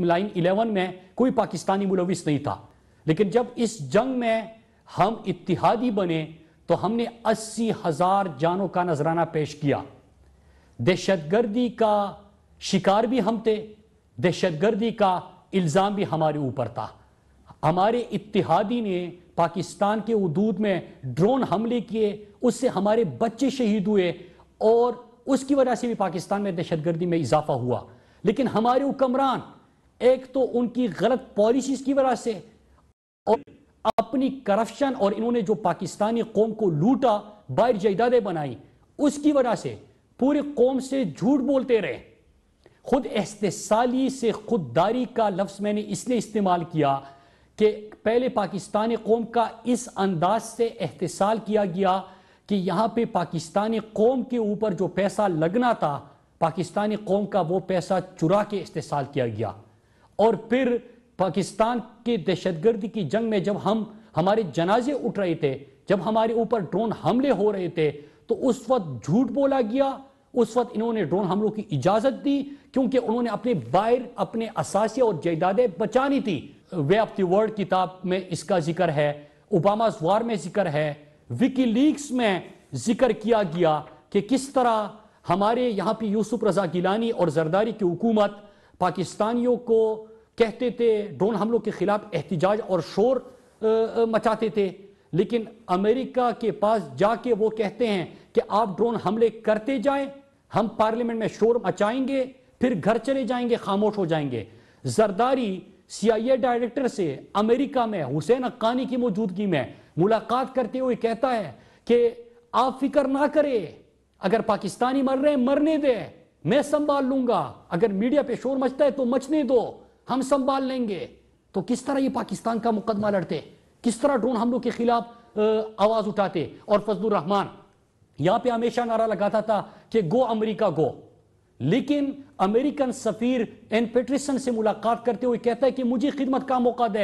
line eleven में कोई पाकिस्तानी मुलविस नहीं था लेकिन जब इस जंग में हम इतिहादी बने तो हमने अस्सी हजार जानों का नजराना पेश किया दहशतगर्दी का शिकार भी हम थे दहशतगर्दी का इल्ज़ाम भी हमारे ऊपर था हमारे इतिहादी ने पाकिस्तान के उदूद में ड्रोन हमले किए उससे हमारे बच्चे शहीद हुए और उसकी वजह से भी पाकिस्तान में दहशतगर्दी में इजाफा हुआ लेकिन हमारे हुक्मरान एक तो उनकी गलत पॉलिसीज की वजह से और अपनी करप्शन और इन्होंने जो पाकिस्तानी कौम को लूटा बाहर जयदादें बनाई उसकी वजह से पूरे कौम से झूठ बोलते रहे खुद एहतसाली से खुददारी का लफ्ज मैंने इसलिए इस्तेमाल किया कि पहले पाकिस्तानी कौम का इस अंदाज से एहतसाल किया गया कि यहां पे पाकिस्तानी कौम के ऊपर जो पैसा लगना था पाकिस्तानी कौम का वो पैसा चुरा के इस्तेसाल किया गया और फिर पाकिस्तान के दहशतगर्दी की जंग में जब हम हमारे जनाजे उठ रहे थे जब हमारे ऊपर ड्रोन हमले हो रहे थे तो उस वक्त झूठ बोला गया उस वक्त इन्होंने ड्रोन हमलों की इजाजत दी क्योंकि उन्होंने अपने बाहर अपने असासी और जायदादें बचानी थी वे ऑफ दर्ल्ड किताब में इसका जिक्र है ओबामा वार में जिक्र है विकी लीक्स में जिक्र किया गया कि किस तरह हमारे यहाँ पे यूसुफ रजा गिलानी और जरदारी की हुकूमत पाकिस्तानियों को कहते थे ड्रोन हमलों के खिलाफ एहतजाज और शोर मचाते थे लेकिन अमेरिका के पास जाके वो कहते हैं कि आप ड्रोन हमले करते जाएं हम पार्लियामेंट में शोर मचाएंगे फिर घर चले जाएंगे खामोश हो जाएंगे जरदारी सीआईए डायरेक्टर से अमेरिका में हुसैन अक्कानी की मौजूदगी में मुलाकात करते हुए कहता है कि आप फिक्र ना करें अगर पाकिस्तानी मर रहे हैं मरने दे मैं संभाल लूंगा अगर मीडिया पे शोर मचता है तो मचने दो हम संभाल लेंगे तो किस तरह ये पाकिस्तान का मुकदमा लड़ते किस तरह ड्रोन हमलों के खिलाफ आवाज उठाते और फजलुर रहमान यहां पे हमेशा नारा लगाता था कि गो अमेरिका गो लेकिन अमेरिकन सफीर एन पेट्रिसन से मुलाकात करते हुए कहता है कि मुझे खिदमत का मौका दे